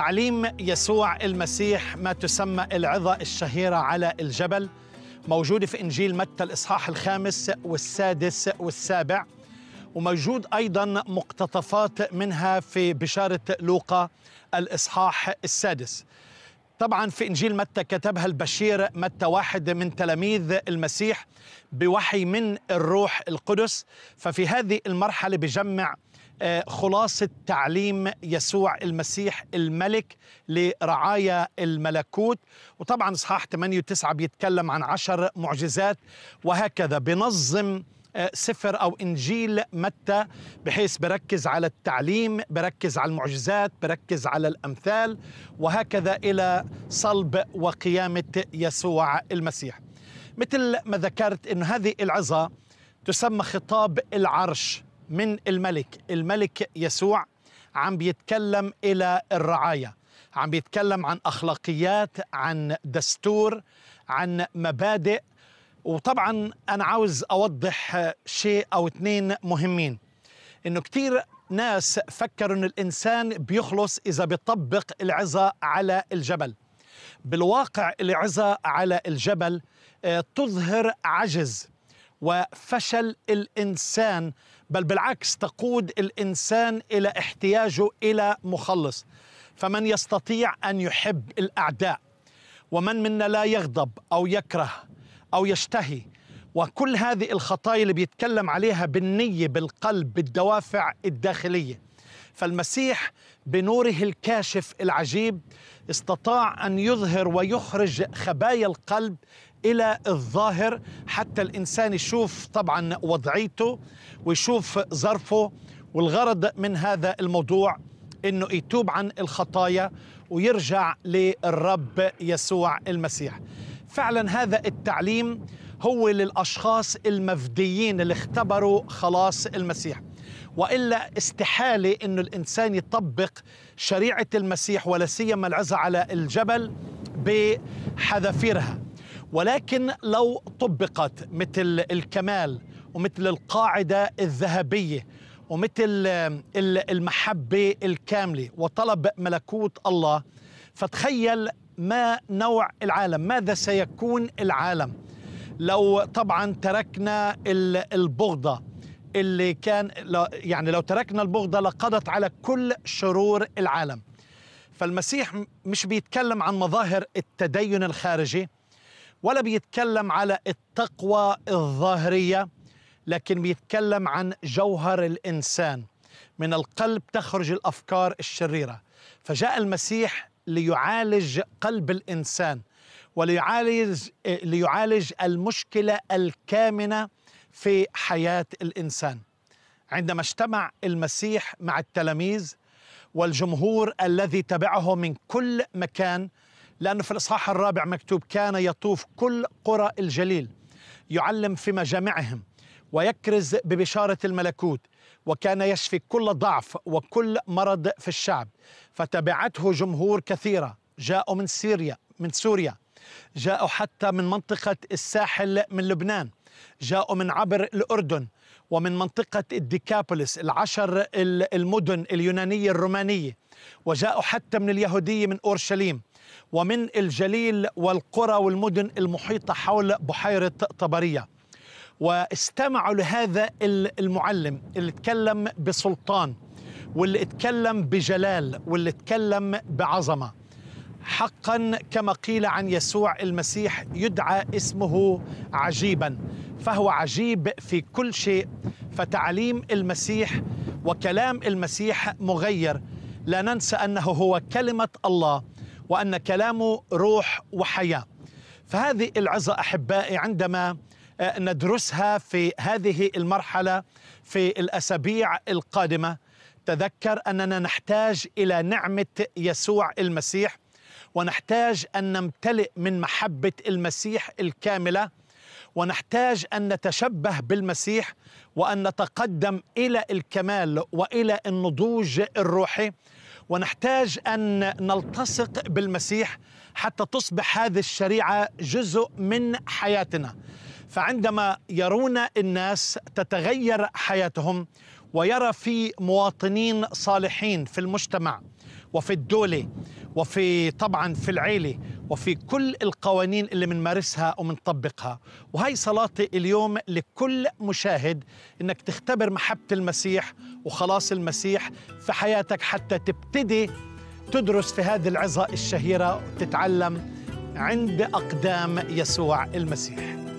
تعليم يسوع المسيح ما تسمى العظة الشهيرة على الجبل موجودة في إنجيل متى الإصحاح الخامس والسادس والسابع وموجود أيضا مقتطفات منها في بشارة لوقا الإصحاح السادس طبعا في إنجيل متى كتبها البشير متى واحد من تلاميذ المسيح بوحي من الروح القدس ففي هذه المرحلة بجمع آه، خلاصة تعليم يسوع المسيح الملك لرعايا الملكوت وطبعا إصحاح 8 و 9 بيتكلم عن عشر معجزات وهكذا بنظم سفر أو إنجيل متى بحيث بركز على التعليم بركز على المعجزات بركز على الأمثال وهكذا إلى صلب وقيامة يسوع المسيح مثل ما ذكرت أن هذه العظة تسمى خطاب العرش من الملك الملك يسوع عم بيتكلم إلى الرعايا عم بيتكلم عن أخلاقيات عن دستور عن مبادئ وطبعا انا عاوز اوضح شيء او اثنين مهمين انه كتير ناس فكروا ان الانسان بيخلص اذا بيطبق العظه على الجبل بالواقع العظه على الجبل آه، تظهر عجز وفشل الانسان بل بالعكس تقود الانسان الى احتياجه الى مخلص فمن يستطيع ان يحب الاعداء ومن منا لا يغضب او يكره أو يشتهي وكل هذه الخطايا اللي بيتكلم عليها بالنية بالقلب بالدوافع الداخلية فالمسيح بنوره الكاشف العجيب استطاع أن يظهر ويخرج خبايا القلب الى الظاهر حتى الانسان يشوف طبعا وضعيته ويشوف ظرفه والغرض من هذا الموضوع انه يتوب عن الخطايا ويرجع للرب يسوع المسيح فعلا هذا التعليم هو للاشخاص المفديين اللي اختبروا خلاص المسيح والا استحاله انه الانسان يطبق شريعه المسيح ولا سيما العزه على الجبل بحذافيرها ولكن لو طبقت مثل الكمال ومثل القاعده الذهبيه ومثل المحبه الكامله وطلب ملكوت الله فتخيل ما نوع العالم ماذا سيكون العالم لو طبعا تركنا البغضة اللي كان يعني لو تركنا البغضة لقضت على كل شرور العالم فالمسيح مش بيتكلم عن مظاهر التدين الخارجي ولا بيتكلم على التقوى الظاهرية لكن بيتكلم عن جوهر الإنسان من القلب تخرج الأفكار الشريرة فجاء المسيح ليعالج قلب الانسان وليعالج آه، ليعالج المشكله الكامنه في حياه الانسان. عندما اجتمع المسيح مع التلاميذ والجمهور الذي تبعه من كل مكان لانه في الاصحاح الرابع مكتوب كان يطوف كل قرى الجليل يعلم في مجامعهم ويكرز ببشاره الملكوت وكان يشفي كل ضعف وكل مرض في الشعب فتبعته جمهور كثيرة جاءوا من سوريا من سوريا جاءوا حتى من منطقة الساحل من لبنان جاءوا من عبر الأردن ومن منطقة الديكابوليس العشر المدن اليونانية الرومانية وجاءوا حتى من اليهودية من أورشليم ومن الجليل والقرى والمدن المحيطة حول بحيرة طبرية واستمعوا لهذا المعلم اللي اتكلم بسلطان واللي اتكلم بجلال واللي اتكلم بعظمه حقا كما قيل عن يسوع المسيح يدعى اسمه عجيبا فهو عجيب في كل شيء فتعليم المسيح وكلام المسيح مغير لا ننسى انه هو كلمه الله وان كلامه روح وحياه فهذه العظه احبائي عندما آه، ندرسها في هذه المرحله في الاسابيع القادمه تذكر اننا نحتاج الى نعمه يسوع المسيح ونحتاج ان نمتلئ من محبه المسيح الكامله ونحتاج ان نتشبه بالمسيح وان نتقدم الى الكمال والى النضوج الروحي ونحتاج ان نلتصق بالمسيح حتى تصبح هذه الشريعه جزء من حياتنا فعندما يرون الناس تتغير حياتهم ويرى في مواطنين صالحين في المجتمع وفي الدولة وفي طبعا في العيلة وفي كل القوانين اللي بنمارسها وبنطبقها وهي صلاتي اليوم لكل مشاهد انك تختبر محبة المسيح وخلاص المسيح في حياتك حتى تبتدي تدرس في هذه العظة الشهيرة وتتعلم عند أقدام يسوع المسيح